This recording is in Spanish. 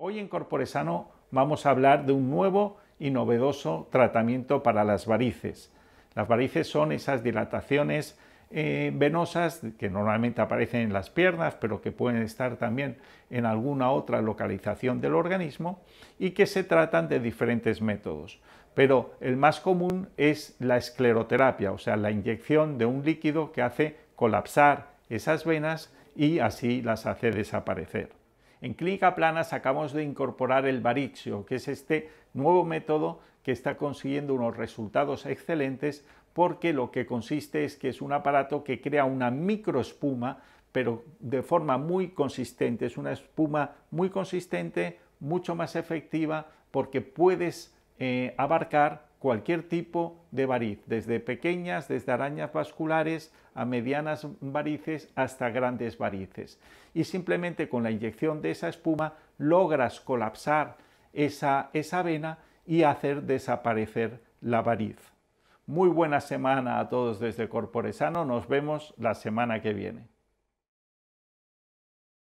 Hoy en CorporeSano vamos a hablar de un nuevo y novedoso tratamiento para las varices. Las varices son esas dilataciones eh, venosas que normalmente aparecen en las piernas, pero que pueden estar también en alguna otra localización del organismo y que se tratan de diferentes métodos. Pero el más común es la escleroterapia, o sea, la inyección de un líquido que hace colapsar esas venas y así las hace desaparecer. En clínica plana sacamos de incorporar el Varixio, que es este nuevo método que está consiguiendo unos resultados excelentes porque lo que consiste es que es un aparato que crea una microespuma, pero de forma muy consistente. Es una espuma muy consistente, mucho más efectiva, porque puedes eh, abarcar cualquier tipo de variz, desde pequeñas, desde arañas vasculares a medianas varices hasta grandes varices. Y simplemente con la inyección de esa espuma logras colapsar esa, vena y hacer desaparecer la variz. Muy buena semana a todos desde Corporesano, nos vemos la semana que viene.